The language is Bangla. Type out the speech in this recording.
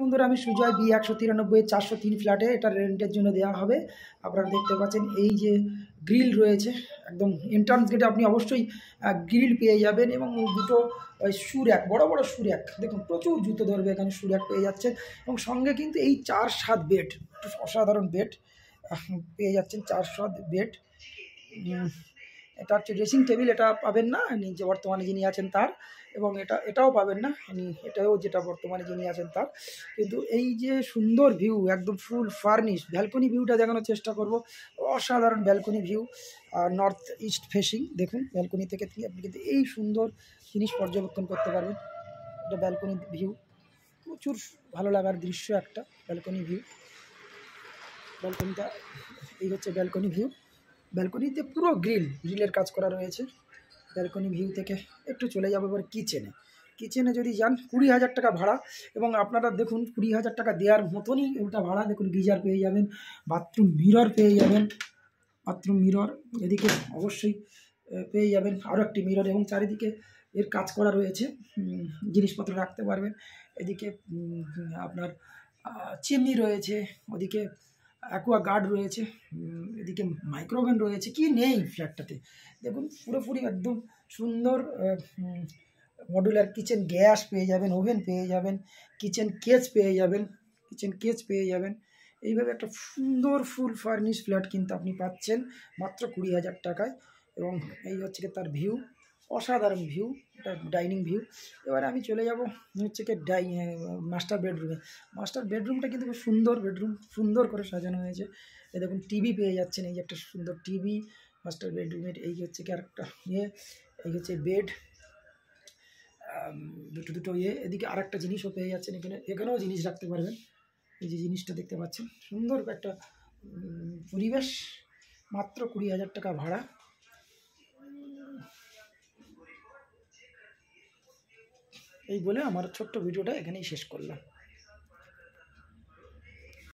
বন্ধুরা আমি সুজয় বি একশো তিরানব্বই চারশো তিন ফ্ল্যাটে এটা রেন্টের জন্য দেওয়া হবে আপনারা দেখতে পাচ্ছেন এই যে গ্রিল রয়েছে একদম এন্ট্রান্স গেটে আপনি অবশ্যই গ্রিল পেয়ে যাবেন এবং দুটো ওই সুর্যাক বড় বড় সুর্যাক দেখুন প্রচুর জুতো ধরবে এখানে সুর্যাক পেয়ে যাচ্ছে এবং সঙ্গে কিন্তু এই চার সাত বেড অসাধারণ বেড পেয়ে যাচ্ছেন চার সাত বেড এটা হচ্ছে ড্রেসিং টেবিল এটা পাবেন না যে বর্তমানে যিনি আছেন তার এবং এটা এটাও পাবেন না এটাও যেটা বর্তমানে যিনি আছেন তার কিন্তু এই যে সুন্দর ভিউ একদম ফুল ফার্নিশ ব্যালকনি ভিউটা দেখানোর চেষ্টা করব অসাধারণ balcony view north east facing দেখুন ব্যালকনি থেকে আপনি কিন্তু এই সুন্দর জিনিস পর্যবেক্ষণ করতে পারবেন এটা ব্যালকনি ভিউ প্রচুর ভালো লাগার দৃশ্য একটা ব্যালকনি ভিউ ব্যালকনিটা এই হচ্ছে ব্যালকনি ভিউ ব্যালকনিতে পুরো গ্রিল গ্রিলের কাজ করা রয়েছে ব্যালকনি ভিউ থেকে একটু চলে যাবো এবার কিচেনে কিচেনে যদি যান কুড়ি হাজার টাকা ভাড়া এবং আপনারা দেখুন কুড়ি হাজার টাকা দেওয়ার মতনই ওটা ভাড়া দেখুন গিজার পেয়ে যাবেন বাথরুম মিরর পেয়ে যাবেন বাথরুম মিরর এদিকে অবশ্যই পেয়ে যাবেন আরও একটি মিরর এবং চারিদিকে এর কাজ করা রয়েছে জিনিসপত্র রাখতে পারবেন এদিকে আপনার চিমনি রয়েছে ওদিকে গার্ড রয়েছে এদিকে মাইক্রোভেন রয়েছে কি নেই ফ্ল্যাটটাতে দেখুন পুরোপুরি একদম সুন্দর মডুলার কিচেন গ্যাস পেয়ে যাবেন ওভেন পেয়ে যাবেন কিচেন কেচ পেয়ে যাবেন কিচেন কেচ পেয়ে যাবেন এইভাবে একটা সুন্দর ফুল ফার্নিশ ফ্ল্যাট কিন্তু আপনি পাচ্ছেন মাত্র কুড়ি হাজার টাকায় এবং এই হচ্ছে তার ভিউ অসাধারণ ভিউ ডাইনিং ভিউ এবারে আমি চলে যাব হচ্ছে কি ডাই মাস্টার বেডরুমে মাস্টার বেডরুমটা কিন্তু খুব সুন্দর বেডরুম সুন্দর করে সাজানো হয়েছে এই দেখুন টিভি পেয়ে যাচ্ছেন এই যে একটা সুন্দর টিভি মাস্টার বেডরুমের এই হচ্ছে কি আরেকটা ইয়ে এই হচ্ছে বেড দুটো দুটো ইয়ে এদিকে আরেকটা জিনিসও পেয়ে যাচ্ছেন এখানে এখানেও জিনিস রাখতে পারবেন এই যে জিনিসটা দেখতে পাচ্ছেন সুন্দর একটা পরিবেশ মাত্র কুড়ি হাজার টাকা ভাড়া এই বলে আমার ছোট্ট ভিডিওটা এখানেই শেষ করলাম